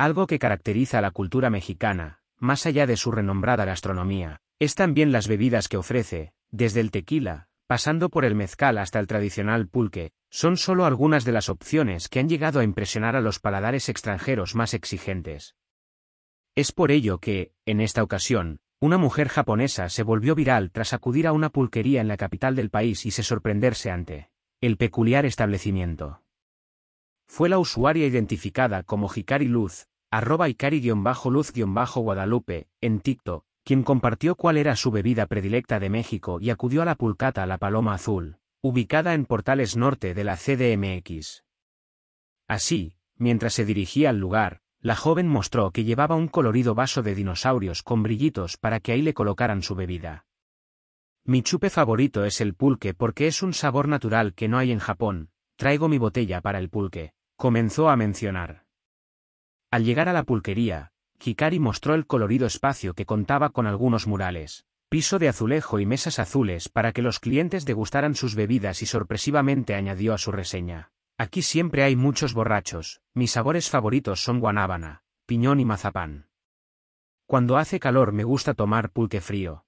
Algo que caracteriza a la cultura mexicana, más allá de su renombrada gastronomía, es también las bebidas que ofrece, desde el tequila, pasando por el mezcal hasta el tradicional pulque, son solo algunas de las opciones que han llegado a impresionar a los paladares extranjeros más exigentes. Es por ello que, en esta ocasión, una mujer japonesa se volvió viral tras acudir a una pulquería en la capital del país y se sorprenderse ante el peculiar establecimiento. Fue la usuaria identificada como Hikari Luz, arroba Hikari-Luz-Guadalupe, en TikTok, quien compartió cuál era su bebida predilecta de México y acudió a la pulcata La Paloma Azul, ubicada en Portales Norte de la CDMX. Así, mientras se dirigía al lugar, la joven mostró que llevaba un colorido vaso de dinosaurios con brillitos para que ahí le colocaran su bebida. Mi chupe favorito es el pulque porque es un sabor natural que no hay en Japón, traigo mi botella para el pulque. Comenzó a mencionar. Al llegar a la pulquería, Hikari mostró el colorido espacio que contaba con algunos murales, piso de azulejo y mesas azules para que los clientes degustaran sus bebidas y sorpresivamente añadió a su reseña. Aquí siempre hay muchos borrachos, mis sabores favoritos son guanábana, piñón y mazapán. Cuando hace calor me gusta tomar pulque frío.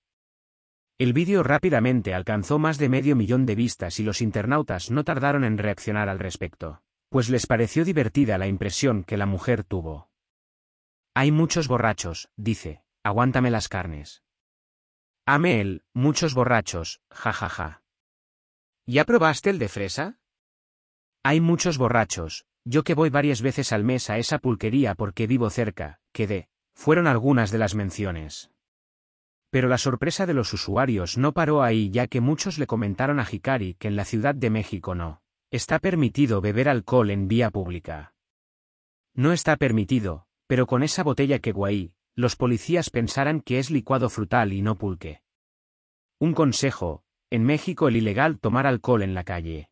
El vídeo rápidamente alcanzó más de medio millón de vistas y los internautas no tardaron en reaccionar al respecto pues les pareció divertida la impresión que la mujer tuvo. Hay muchos borrachos, dice, aguántame las carnes. Ame él, muchos borrachos, jajaja. Ja, ja. ¿Ya probaste el de fresa? Hay muchos borrachos, yo que voy varias veces al mes a esa pulquería porque vivo cerca, quedé, fueron algunas de las menciones. Pero la sorpresa de los usuarios no paró ahí ya que muchos le comentaron a Hikari que en la Ciudad de México no Está permitido beber alcohol en vía pública. No está permitido, pero con esa botella que guay, los policías pensarán que es licuado frutal y no pulque. Un consejo, en México el ilegal tomar alcohol en la calle.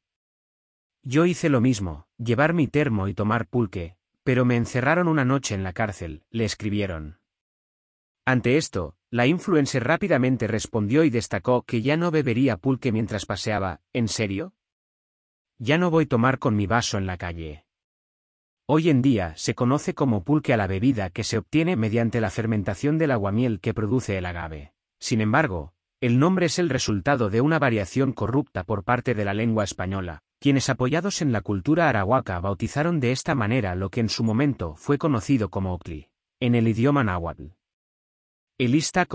Yo hice lo mismo, llevar mi termo y tomar pulque, pero me encerraron una noche en la cárcel, le escribieron. Ante esto, la influencer rápidamente respondió y destacó que ya no bebería pulque mientras paseaba, ¿en serio? Ya no voy a tomar con mi vaso en la calle. Hoy en día se conoce como pulque a la bebida que se obtiene mediante la fermentación del aguamiel que produce el agave. Sin embargo, el nombre es el resultado de una variación corrupta por parte de la lengua española, quienes apoyados en la cultura arahuaca bautizaron de esta manera lo que en su momento fue conocido como Ocli, en el idioma náhuatl. El Istak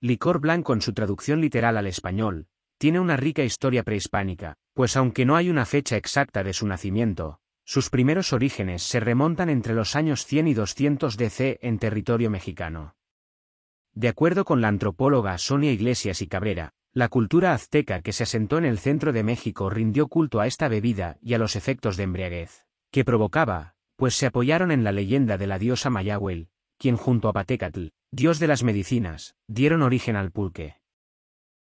licor blanco en su traducción literal al español, tiene una rica historia prehispánica, pues aunque no hay una fecha exacta de su nacimiento, sus primeros orígenes se remontan entre los años 100 y 200 DC en territorio mexicano. De acuerdo con la antropóloga Sonia Iglesias y Cabrera, la cultura azteca que se asentó en el centro de México rindió culto a esta bebida y a los efectos de embriaguez que provocaba, pues se apoyaron en la leyenda de la diosa Mayahuel, quien junto a Patecatl, dios de las medicinas, dieron origen al pulque.